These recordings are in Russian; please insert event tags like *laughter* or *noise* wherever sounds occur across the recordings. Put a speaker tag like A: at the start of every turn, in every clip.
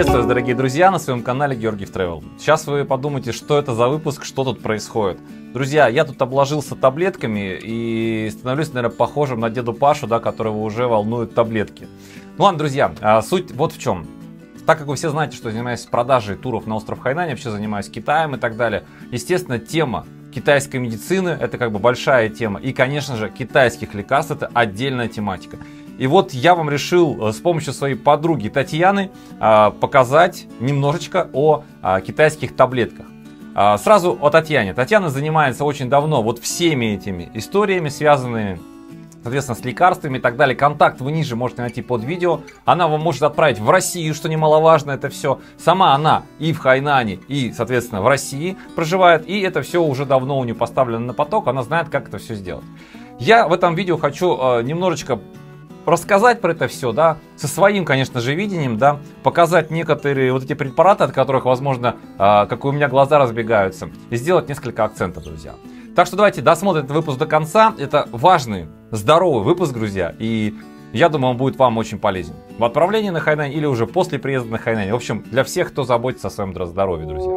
A: Приветствую вас, дорогие друзья, на своем канале Георгиев Travel. Сейчас вы подумаете, что это за выпуск, что тут происходит. Друзья, я тут обложился таблетками и становлюсь, наверное, похожим на деду Пашу, да, которого уже волнуют таблетки. Ну ладно, друзья, а, суть вот в чем. Так как вы все знаете, что я занимаюсь продажей туров на остров Хайнань, вообще занимаюсь Китаем и так далее, естественно, тема китайской медицины – это как бы большая тема. И, конечно же, китайских лекарств – это отдельная тематика. И вот я вам решил э, с помощью своей подруги Татьяны а, показать немножечко о а, китайских таблетках. А, сразу о Татьяне. Татьяна занимается очень давно вот всеми этими историями, связанными соответственно, с лекарствами и так далее. Контакт вы ниже можете найти под видео. Она вам может отправить в Россию, что немаловажно, это все. Сама она и в Хайнане, и, соответственно, в России проживает. И это все уже давно у нее поставлено на поток. Она знает, как это все сделать. Я в этом видео хочу э, немножечко рассказать про это все, да, со своим, конечно же, видением, да, показать некоторые вот эти препараты, от которых, возможно, э, как у меня глаза разбегаются, и сделать несколько акцентов, друзья. Так что давайте досмотрим этот выпуск до конца. Это важный, здоровый выпуск, друзья, и я думаю, он будет вам очень полезен. В отправлении на Хайнань или уже после приезда на Хайнань. В общем, для всех, кто заботится о своем здоровье, друзья.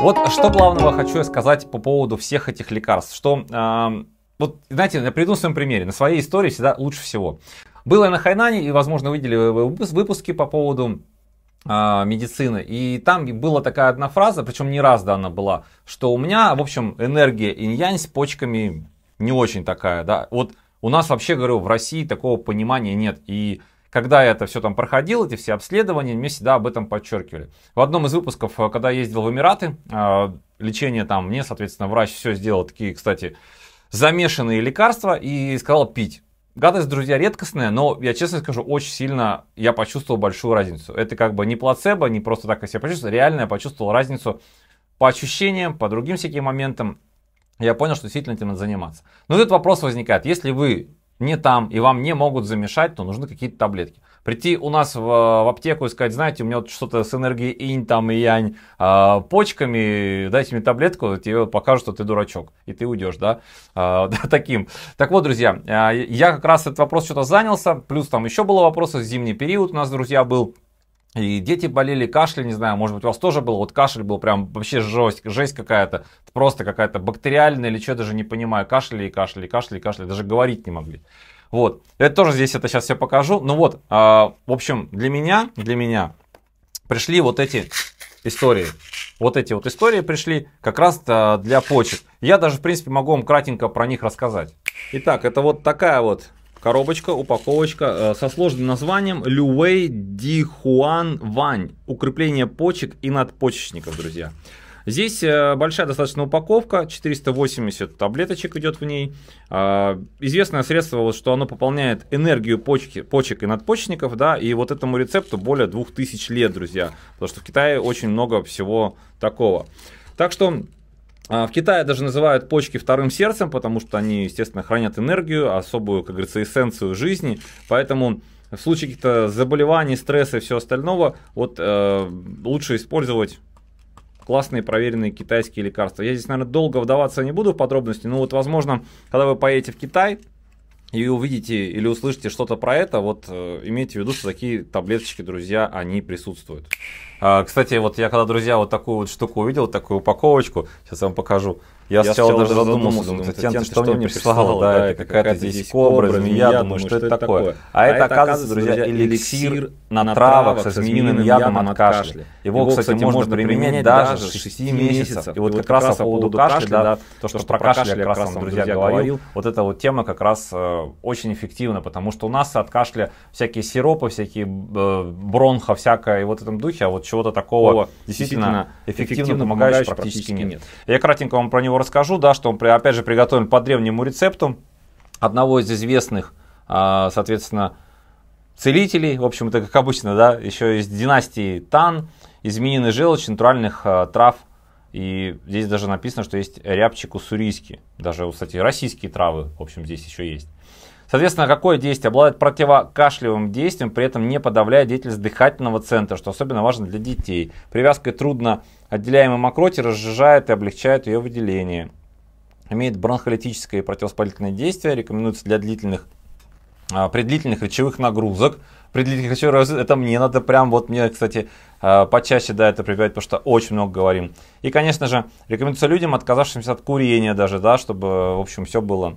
A: Вот что главного хочу сказать по поводу всех этих лекарств. Что э, вот, знаете, на предыдущем примере, на своей истории всегда лучше всего. Было я на Хайнане, и, возможно, вы видели выпуски по поводу э, медицины. И там была такая одна фраза, причем не раз да, она была, что у меня, в общем, энергия инь-янь с почками не очень такая, да. Вот у нас вообще, говорю, в России такого понимания нет. И когда я это все там проходил, эти все обследования, мне всегда об этом подчеркивали. В одном из выпусков, э, когда я ездил в Эмираты, э, лечение там мне, соответственно, врач все сделал, такие, кстати, замешанные лекарства и сказал пить. Гадость, друзья, редкостная, но я честно скажу, очень сильно я почувствовал большую разницу. Это как бы не плацебо, не просто так я себя почувствовал, реально я почувствовал разницу по ощущениям, по другим всяким моментам. Я понял, что действительно этим надо заниматься. Но этот вопрос возникает, если вы не там, и вам не могут замешать, то нужны какие-то таблетки. Прийти у нас в, в аптеку и сказать, знаете, у меня вот что-то с энергией инь там и янь э, почками, дайте мне таблетку, тебе покажут, что ты дурачок, и ты уйдешь, да, э, *laughs* таким. Так вот, друзья, э, я как раз этот вопрос что-то занялся, плюс там еще было вопросы, зимний период у нас, друзья, был, и дети болели кашель, не знаю, может быть, у вас тоже было, вот кашель был прям вообще жесть, жесть какая-то, просто какая-то бактериальная или что, даже не понимаю, кашляли и кашляли, кашляли кашляли, даже говорить не могли. Вот, это тоже здесь это сейчас все покажу. Ну вот, э, в общем, для меня, для меня пришли вот эти истории. Вот эти вот истории пришли как раз для почек. Я даже, в принципе, могу вам кратенько про них рассказать. Итак, это вот такая вот Коробочка, упаковочка э, со сложным названием Лювей Дихуан Вань. Укрепление почек и надпочечников, друзья. Здесь э, большая достаточно упаковка, 480 таблеточек идет в ней. Э, известное средство, вот, что оно пополняет энергию почки, почек и надпочечников, да, и вот этому рецепту более 2000 лет, друзья, потому что в Китае очень много всего такого. Так что а, в Китае даже называют почки вторым сердцем, потому что они, естественно, хранят энергию, особую, как говорится, эссенцию жизни. Поэтому в случае каких-то заболеваний, стресса и всего остального, вот э, лучше использовать классные проверенные китайские лекарства. Я здесь, наверное, долго вдаваться не буду в подробности, но вот, возможно, когда вы поедете в Китай и увидите или услышите что-то про это, вот э, имейте в виду, что такие таблеточки, друзья, они присутствуют. А, кстати, вот я когда, друзья, вот такую вот штуку увидел, такую упаковочку, сейчас я вам покажу. Я, я сначала, даже задумался, думаю, Татьяна, ты что, что мне прислала? Да, да это какая-то здесь кобра, змея, я думаю, что это такое? А, а это, оказывается, друзья, эликсир на травах со змеиным ядом от кашля. Его, кстати, можно применять даже с 6 месяцев. И вот как раз по поводу кашля, да, то, что про кашля я как раз вам, друзья, говорил, вот эта вот тема как раз э, очень эффективна, потому что у нас от кашля всякие сиропы, всякие бронха, всякое, и вот в этом духе, а вот чего-то такого О, действительно, действительно эффективно, эффективно помогающего практически, нет. нет. Я кратенько вам про него расскажу, да, что он, опять же, приготовлен по древнему рецепту одного из известных, а, соответственно, целителей, в общем, это как обычно, да, еще из династии Тан, измененный желчь натуральных а, трав и здесь даже написано, что есть рябчик уссурийский. Даже, кстати, российские травы, в общем, здесь еще есть. Соответственно, какое действие обладает противокашлевым действием, при этом не подавляя деятельность дыхательного центра, что особенно важно для детей. Привязкой трудно отделяемой мокроте разжижает и облегчает ее выделение. Имеет бронхолитическое и противоспалительное действие, рекомендуется для длительных, а, при длительных речевых нагрузок, определить речевых раз это мне надо прям вот мне кстати а, почаще да это прибегать потому что очень много говорим и конечно же рекомендуется людям отказавшимся от курения даже да чтобы в общем все было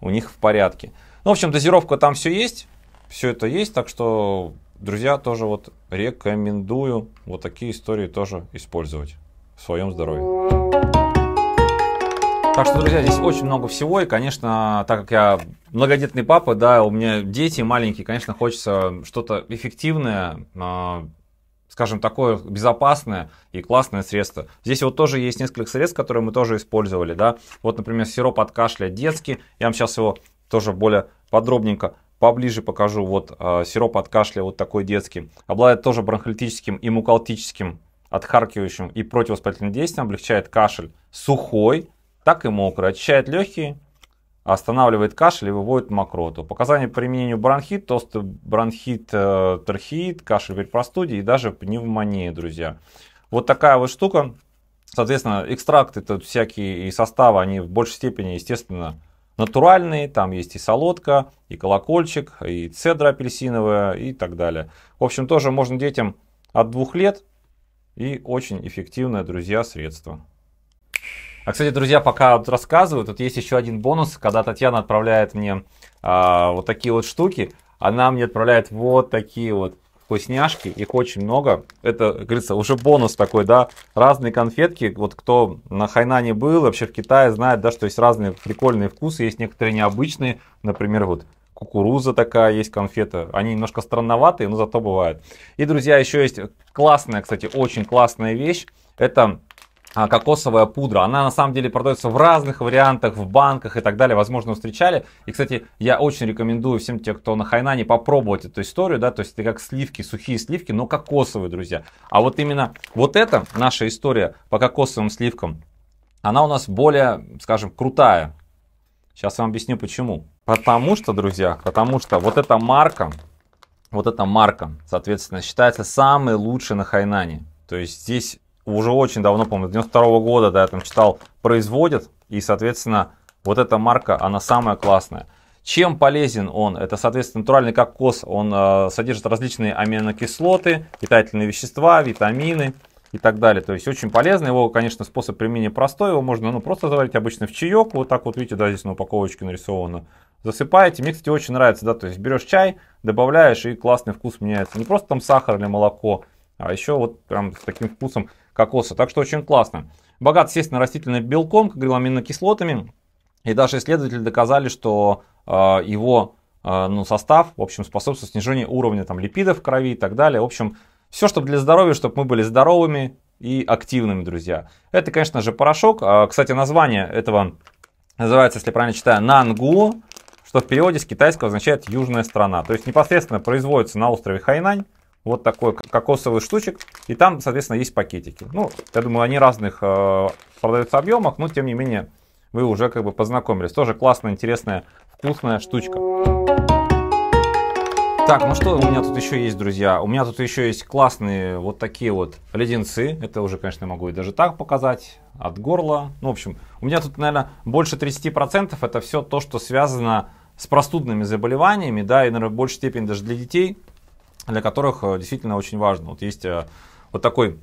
A: у них в порядке. Ну, в общем, дозировка там все есть, все это есть, так что, друзья, тоже вот рекомендую вот такие истории тоже использовать в своем здоровье. Так что, друзья, здесь очень много всего, и, конечно, так как я многодетный папа, да, у меня дети маленькие, конечно, хочется что-то эффективное, а, скажем, такое безопасное и классное средство. Здесь вот тоже есть несколько средств, которые мы тоже использовали, да. Вот, например, сироп от кашля детский. Я вам сейчас его тоже более подробненько поближе покажу. Вот э, сироп от кашля вот такой детский. Обладает тоже бронхолитическим и мукалтическим отхаркивающим и противовоспалительным действием. Облегчает кашель сухой, так и мокрый. Очищает легкие, останавливает кашель и выводит мокроту. Показания по применению бронхит, тост, бронхит, э, трахеит, кашель при простуде и даже пневмония, друзья. Вот такая вот штука. Соответственно, экстракты тут всякие и составы, они в большей степени, естественно, натуральные. Там есть и солодка, и колокольчик, и цедра апельсиновая и так далее. В общем, тоже можно детям от двух лет и очень эффективное, друзья, средство. А, кстати, друзья, пока вот рассказываю, тут есть еще один бонус, когда Татьяна отправляет мне а, вот такие вот штуки, она мне отправляет вот такие вот вкусняшки, их очень много. Это, как говорится, уже бонус такой, да, разные конфетки. Вот кто на Хайнане был, вообще в Китае, знает, да, что есть разные прикольные вкусы, есть некоторые необычные, например, вот кукуруза такая есть конфета. Они немножко странноватые, но зато бывают. И, друзья, еще есть классная, кстати, очень классная вещь. Это а, кокосовая пудра. Она на самом деле продается в разных вариантах, в банках и так далее. Возможно, встречали. И, кстати, я очень рекомендую всем тем, кто на Хайнане, попробовать эту историю. Да? То есть это как сливки, сухие сливки, но кокосовые, друзья. А вот именно вот эта наша история по кокосовым сливкам, она у нас более, скажем, крутая. Сейчас я вам объясню почему. Потому что, друзья, потому что вот эта марка, вот эта марка, соответственно, считается самой лучшей на Хайнане. То есть здесь уже очень давно, помню, моему 92 -го года, да, я там читал, производят. И, соответственно, вот эта марка, она самая классная. Чем полезен он? Это, соответственно, натуральный кокос. Он э, содержит различные аминокислоты, питательные вещества, витамины и так далее. То есть очень полезно. Его, конечно, способ применения простой. Его можно ну, просто заварить обычно в чаек. Вот так вот, видите, да, здесь на упаковочке нарисовано. Засыпаете. Мне, кстати, очень нравится, да, то есть берешь чай, добавляешь, и классный вкус меняется. Не просто там сахар или молоко, а еще вот прям с таким вкусом кокоса. Так что очень классно. Богат, естественно, растительным белком, как говорил, аминокислотами. И даже исследователи доказали, что э, его э, ну, состав, в общем, способствует снижению уровня там, липидов в крови и так далее. В общем, все, чтобы для здоровья, чтобы мы были здоровыми и активными, друзья. Это, конечно же, порошок. Э, кстати, название этого называется, если правильно читаю, нангу, что в переводе с китайского означает «южная страна». То есть непосредственно производится на острове Хайнань вот такой кокосовый штучек, и там, соответственно, есть пакетики. Ну, я думаю, они разных э, продаются объемах, но тем не менее вы уже как бы познакомились. Тоже классная, интересная, вкусная штучка. Так, ну что у меня тут еще есть, друзья? У меня тут еще есть классные вот такие вот леденцы. Это уже, конечно, могу и даже так показать. От горла. Ну, в общем, у меня тут, наверное, больше 30% это все то, что связано с простудными заболеваниями, да, и, наверное, в большей степени даже для детей для которых э, действительно очень важно. Вот есть э, вот такой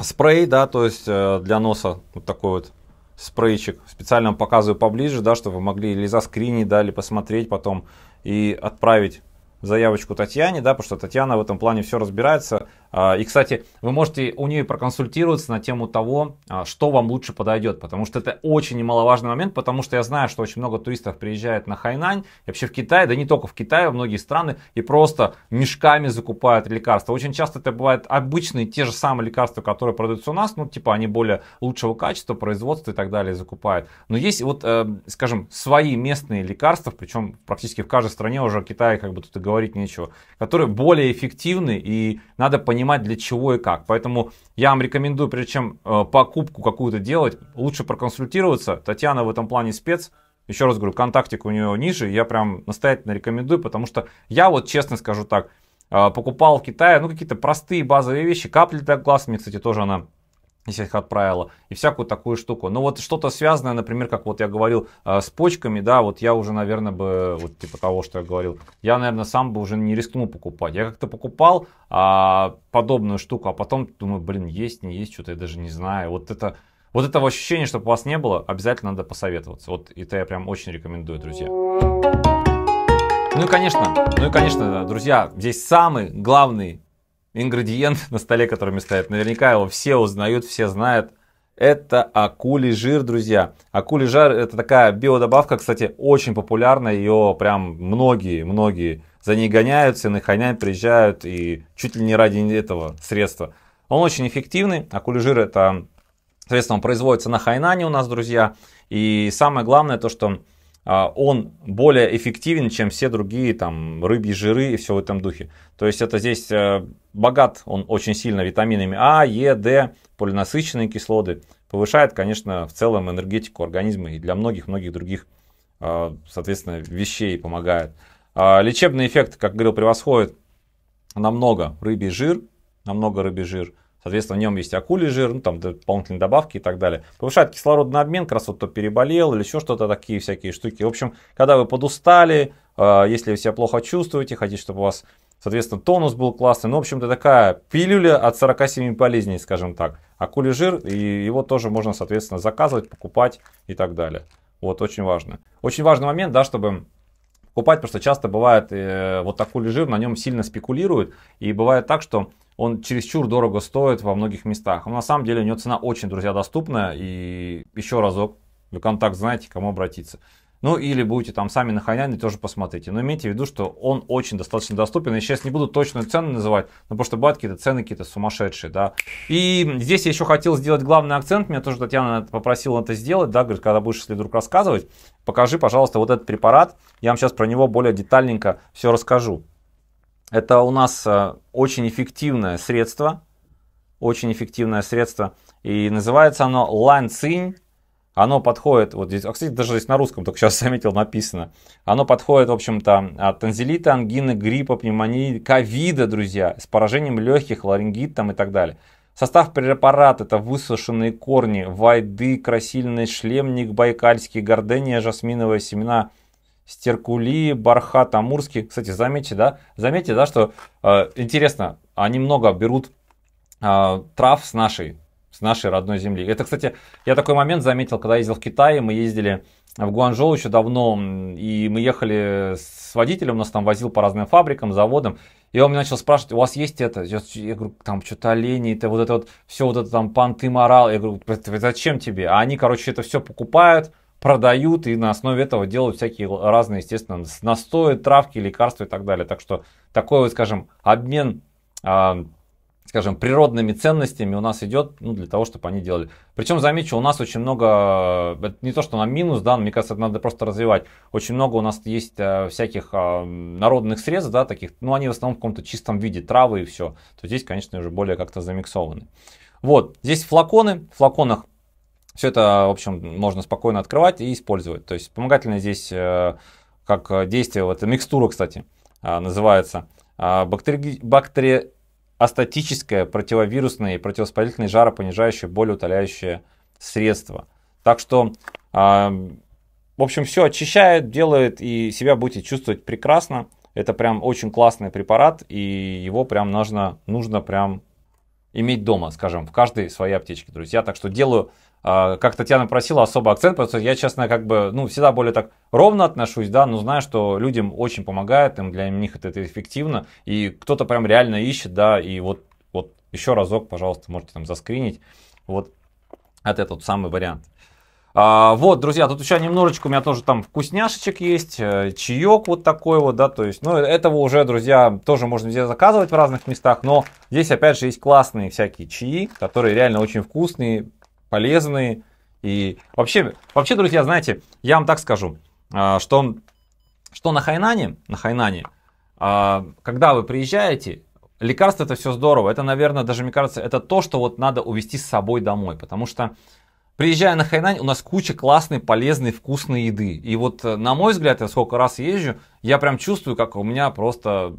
A: спрей, да, то есть э, для носа вот такой вот спрейчик. Специально показываю поближе, да, чтобы вы могли или заскринить, да, или посмотреть потом и отправить заявочку Татьяне, да, потому что Татьяна в этом плане все разбирается. А, и, кстати, вы можете у нее проконсультироваться на тему того, а, что вам лучше подойдет, потому что это очень немаловажный момент, потому что я знаю, что очень много туристов приезжает на Хайнань, и вообще в Китай, да не только в Китай, в многие страны, и просто мешками закупают лекарства. Очень часто это бывают обычные, те же самые лекарства, которые продаются у нас, ну, типа они более лучшего качества, производства и так далее закупают. Но есть вот, э, скажем, свои местные лекарства, причем практически в каждой стране уже о Китае как бы тут и говорить нечего, которые более эффективны, и надо понимать, понимать для чего и как. Поэтому я вам рекомендую, прежде чем э, покупку какую-то делать, лучше проконсультироваться. Татьяна в этом плане спец. Еще раз говорю, контактик у нее ниже, я прям настоятельно рекомендую, потому что я вот честно скажу так, э, покупал в Китае, ну какие-то простые базовые вещи, капли для глаз, мне, кстати, тоже она сельхозправила правила и всякую такую штуку. Ну вот что-то связанное, например, как вот я говорил, э, с почками, да, вот я уже, наверное, бы, вот типа того, что я говорил, я, наверное, сам бы уже не рискнул покупать. Я как-то покупал а, подобную штуку, а потом думаю, блин, есть, не есть, что-то я даже не знаю. Вот это, вот этого ощущения, чтобы у вас не было, обязательно надо посоветоваться. Вот это я прям очень рекомендую, друзья. Ну и, конечно, ну и, конечно, друзья, здесь самый главный ингредиент *laughs* на столе, которыми стоят. Наверняка его все узнают, все знают. Это акулий жир, друзья. Акулий жир это такая биодобавка, кстати, очень популярная. Ее прям многие-многие за ней гоняются, на Хайнань приезжают и чуть ли не ради этого средства. Он очень эффективный. Акулий жир это, соответственно, он производится на Хайнане у нас, друзья. И самое главное то, что а, он более эффективен, чем все другие там рыбьи жиры и все в этом духе. То есть это здесь э, богат он очень сильно витаминами А, Е, Д, полинасыщенные кислоты. Повышает, конечно, в целом энергетику организма и для многих-многих других, э, соответственно, вещей помогает. А, лечебный эффект, как говорил, превосходит намного рыбий жир, намного рыбий жир – Соответственно, в нем есть акулий жир, ну, там дополнительные добавки и так далее. Повышает кислородный обмен, как раз вот кто переболел или еще что-то, такие всякие штуки. В общем, когда вы подустали, э, если вы себя плохо чувствуете, хотите, чтобы у вас, соответственно, тонус был классный. Ну, в общем-то, такая пилюля от 47 болезней, скажем так. Акулий жир, и его тоже можно, соответственно, заказывать, покупать и так далее. Вот, очень важно. Очень важный момент, да, чтобы покупать, потому что часто бывает э, вот акулий жир, на нем сильно спекулируют, и бывает так, что он чересчур дорого стоит во многих местах. Но на самом деле у него цена очень, друзья, доступная. И еще разок, вы контакт знаете, к кому обратиться. Ну или будете там сами на Ханяне, тоже посмотрите. Но имейте в виду, что он очень достаточно доступен. Я сейчас не буду точную цену называть, но потому что батки это цены какие-то сумасшедшие, да. И здесь я еще хотел сделать главный акцент. Меня тоже Татьяна попросила это сделать, да, говорит, когда будешь, если вдруг рассказывать, покажи, пожалуйста, вот этот препарат. Я вам сейчас про него более детальненько все расскажу. Это у нас э, очень эффективное средство, очень эффективное средство, и называется оно ланцинь. Оно подходит, вот здесь, а, кстати, даже здесь на русском, только сейчас *laughs* заметил, написано. Оно подходит, в общем-то, от танзелита, ангины, гриппа, пневмонии, ковида, друзья, с поражением легких, ларингит там и так далее. Состав препарата – это высушенные корни, вайды, красильный шлемник, байкальский, гордения, жасминовые семена – Стеркули, Бархат, Амурский. Кстати, заметьте, да, заметьте, да, что э, интересно, они много берут э, трав с нашей, с нашей родной земли. Это, кстати, я такой момент заметил, когда ездил в Китай, мы ездили в Гуанчжоу еще давно, и мы ехали с водителем, нас там возил по разным фабрикам, заводам, и он мне начал спрашивать, у вас есть это? Я, я говорю, там что-то олени, это вот это вот, все вот это там панты морал. Я говорю, зачем тебе? А они, короче, это все покупают, продают и на основе этого делают всякие разные, естественно, настои, травки, лекарства и так далее. Так что такой вот, скажем, обмен, э, скажем, природными ценностями у нас идет ну, для того, чтобы они делали. Причем, замечу, у нас очень много, это не то, что нам минус, да, мне кажется, это надо просто развивать. Очень много у нас есть э, всяких э, народных средств, да, таких, ну, они в основном в каком-то чистом виде, травы и все. То здесь, конечно, уже более как-то замиксованы. Вот, здесь флаконы, в флаконах все это, в общем, можно спокойно открывать и использовать. То есть вспомогательное здесь э, как действие, вот микстура, кстати, э, называется, э, бактери... бактериостатическое, противовирусное и противовоспалительное жаропонижающее, утоляющее средство. Так что, в общем, все очищает, делает и себя будете чувствовать прекрасно. Это прям очень классный препарат, и его прям нужно, нужно прям иметь дома, скажем, в каждой своей аптечке, друзья. Так что делаю а, как Татьяна просила, особо акцент, потому что я, честно, как бы, ну, всегда более так ровно отношусь, да, но знаю, что людям очень помогает, им для них это, это эффективно, и кто-то прям реально ищет, да, и вот, вот еще разок, пожалуйста, можете там заскринить, вот, это этот самый вариант. А, вот, друзья, тут еще немножечко у меня тоже там вкусняшечек есть, э, чаек вот такой вот, да, то есть, ну, этого уже, друзья, тоже можно где заказывать в разных местах, но здесь, опять же, есть классные всякие чаи, которые реально очень вкусные, полезные. И вообще, вообще, друзья, знаете, я вам так скажу, а, что, что на Хайнане, на Хайнане, а, когда вы приезжаете, лекарства это все здорово. Это, наверное, даже мне кажется, это то, что вот надо увезти с собой домой. Потому что приезжая на Хайнань, у нас куча классной, полезной, вкусной еды. И вот, э, на мой взгляд, я сколько раз езжу, я прям чувствую, как у меня просто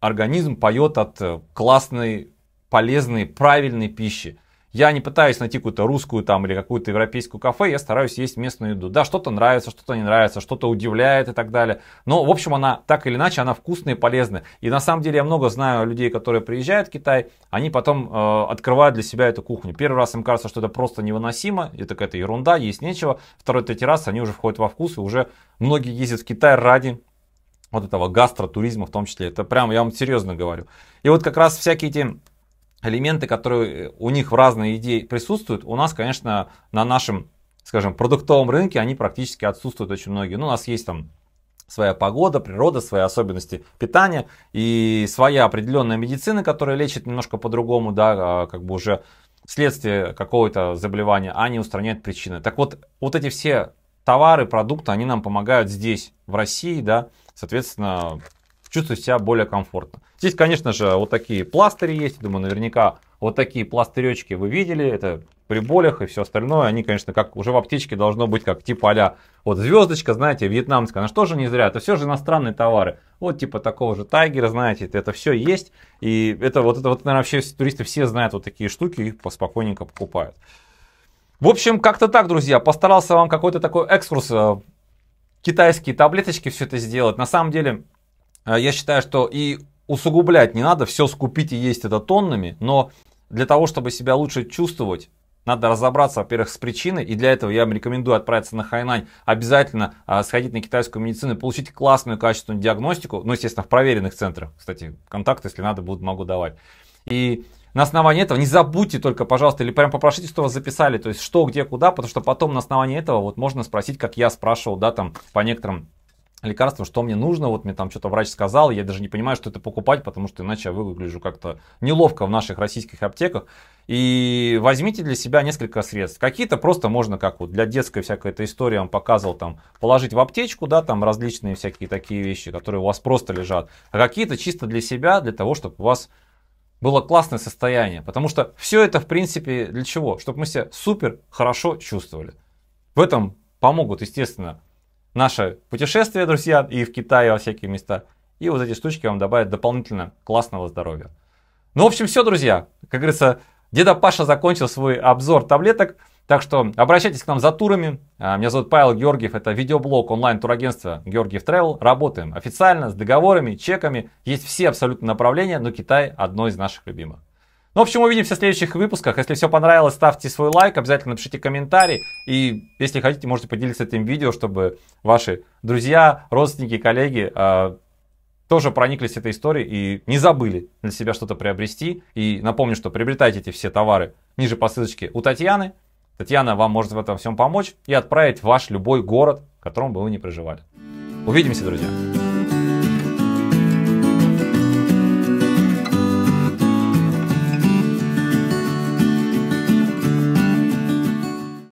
A: организм поет от э, классной, полезной, правильной пищи. Я не пытаюсь найти какую-то русскую там или какую-то европейскую кафе, я стараюсь есть местную еду. Да, что-то нравится, что-то не нравится, что-то удивляет и так далее. Но, в общем, она так или иначе, она вкусная и полезная. И на самом деле я много знаю людей, которые приезжают в Китай, они потом э, открывают для себя эту кухню. Первый раз им кажется, что это просто невыносимо, это какая-то ерунда, есть нечего. Второй, третий раз они уже входят во вкус и уже многие ездят в Китай ради вот этого гастротуризма в том числе. Это прям, я вам серьезно говорю. И вот как раз всякие эти элементы, которые э, у них в разные идеи присутствуют, у нас, конечно, на нашем, скажем, продуктовом рынке они практически отсутствуют очень многие. Ну, у нас есть там своя погода, природа, свои особенности питания и своя определенная медицина, которая лечит немножко по-другому, да, а, как бы уже следствие какого-то заболевания, а не устраняет причины. Так вот, вот эти все товары, продукты, они нам помогают здесь, в России, да, соответственно, чувствую себя более комфортно. Здесь, конечно же, вот такие пластыри есть. Думаю, наверняка вот такие пластыречки вы видели. Это при болях и все остальное. Они, конечно, как уже в аптечке должно быть как типа а вот звездочка, знаете, вьетнамская, она же тоже не зря. Это все же иностранные товары. Вот типа такого же тайгера, знаете, это все есть. И это вот это вот, наверное, вообще туристы все знают вот такие штуки и поспокойненько покупают. В общем, как-то так, друзья. Постарался вам какой-то такой экскурс э, китайские таблеточки все это сделать. На самом деле, Э, я считаю, что и усугублять не надо, все скупить и есть это тоннами, но для того, чтобы себя лучше чувствовать, надо разобраться, во-первых, с причиной, и для этого я вам рекомендую отправиться на Хайнань, обязательно а, сходить на китайскую медицину, получить классную качественную диагностику, ну, естественно, в проверенных центрах, кстати, контакты, если надо, будут, могу давать. И на основании этого не забудьте только, пожалуйста, или прям попрошите, что вас записали, то есть что, где, куда, потому что потом на основании этого вот можно спросить, как я спрашивал, да, там, по некоторым Лекарством, что мне нужно, вот мне там что-то врач сказал, я даже не понимаю, что это покупать, потому что иначе я выгляжу как-то неловко в наших российских аптеках. И возьмите для себя несколько средств. Какие-то просто можно, как вот для детской всякой этой истории, я вам показывал, там, положить в аптечку, да, там различные всякие такие вещи, которые у вас просто лежат. А какие-то чисто для себя, для того, чтобы у вас было классное состояние. Потому что все это, в принципе, для чего? Чтобы мы себя супер хорошо чувствовали. В этом помогут, естественно, наше путешествие, друзья, и в Китае, во всякие места. И вот эти штучки вам добавят дополнительно классного здоровья. Ну, в общем, все, друзья. Как говорится, деда Паша закончил свой обзор таблеток. Так что обращайтесь к нам за турами. А, меня зовут Павел Георгиев. Это видеоблог онлайн-турагентства Георгиев Travel. Работаем официально, с договорами, чеками. Есть все абсолютно направления, но Китай одно из наших любимых. Ну, в общем, увидимся в следующих выпусках. Если все понравилось, ставьте свой лайк, обязательно напишите комментарий. И если хотите, можете поделиться этим видео, чтобы ваши друзья, родственники, коллеги э, тоже прониклись этой историей и не забыли для себя что-то приобрести. И напомню, что приобретайте эти все товары ниже по ссылочке у Татьяны. Татьяна вам может в этом всем помочь и отправить в ваш любой город, в котором бы вы не проживали. Увидимся, друзья!